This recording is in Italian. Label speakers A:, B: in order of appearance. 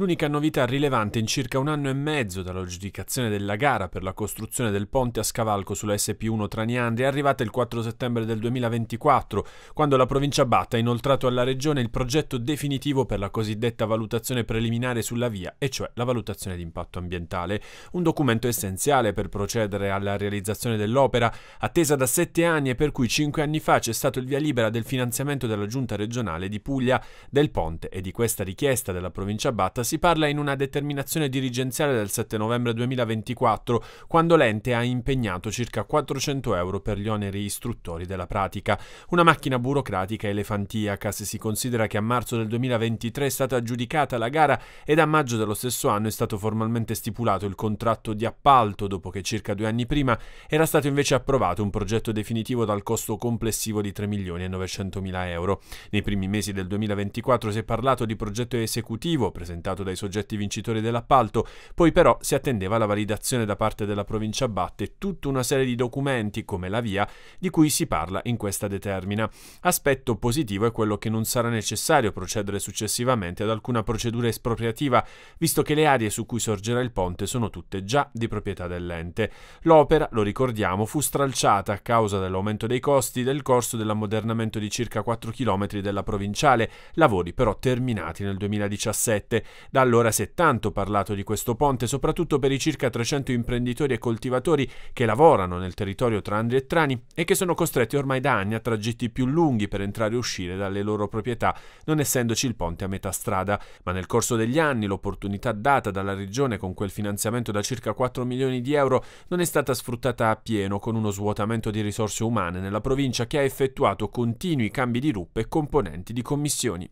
A: L'unica novità rilevante in circa un anno e mezzo dall'aggiudicazione della gara per la costruzione del ponte a scavalco sulla SP1 Traniandria è arrivata il 4 settembre del 2024, quando la provincia Batta ha inoltrato alla regione il progetto definitivo per la cosiddetta valutazione preliminare sulla via, e cioè la valutazione di impatto ambientale, un documento essenziale per procedere alla realizzazione dell'opera, attesa da sette anni e per cui cinque anni fa c'è stato il via libera del finanziamento della giunta regionale di Puglia del ponte e di questa richiesta della provincia Batta si parla in una determinazione dirigenziale del 7 novembre 2024, quando l'ente ha impegnato circa 400 euro per gli oneri istruttori della pratica. Una macchina burocratica elefantiaca, se si considera che a marzo del 2023 è stata aggiudicata la gara ed a maggio dello stesso anno è stato formalmente stipulato il contratto di appalto, dopo che circa due anni prima era stato invece approvato un progetto definitivo dal costo complessivo di 3 milioni e 900 mila euro. Nei primi mesi del 2024 si è parlato di progetto esecutivo presentato confermato dai soggetti vincitori dell'appalto, poi però si attendeva la validazione da parte della provincia Batte tutta una serie di documenti, come la via, di cui si parla in questa determina. Aspetto positivo è quello che non sarà necessario procedere successivamente ad alcuna procedura espropriativa, visto che le aree su cui sorgerà il ponte sono tutte già di proprietà dell'ente. L'opera, lo ricordiamo, fu stralciata a causa dell'aumento dei costi del corso dell'ammodernamento di circa 4 km della provinciale, lavori però terminati nel 2017. Da allora si è tanto parlato di questo ponte, soprattutto per i circa 300 imprenditori e coltivatori che lavorano nel territorio tra Andri e Trani e che sono costretti ormai da anni a tragitti più lunghi per entrare e uscire dalle loro proprietà, non essendoci il ponte a metà strada. Ma nel corso degli anni l'opportunità data dalla regione con quel finanziamento da circa 4 milioni di euro non è stata sfruttata a pieno con uno svuotamento di risorse umane nella provincia che ha effettuato continui cambi di ruppe e componenti di commissioni.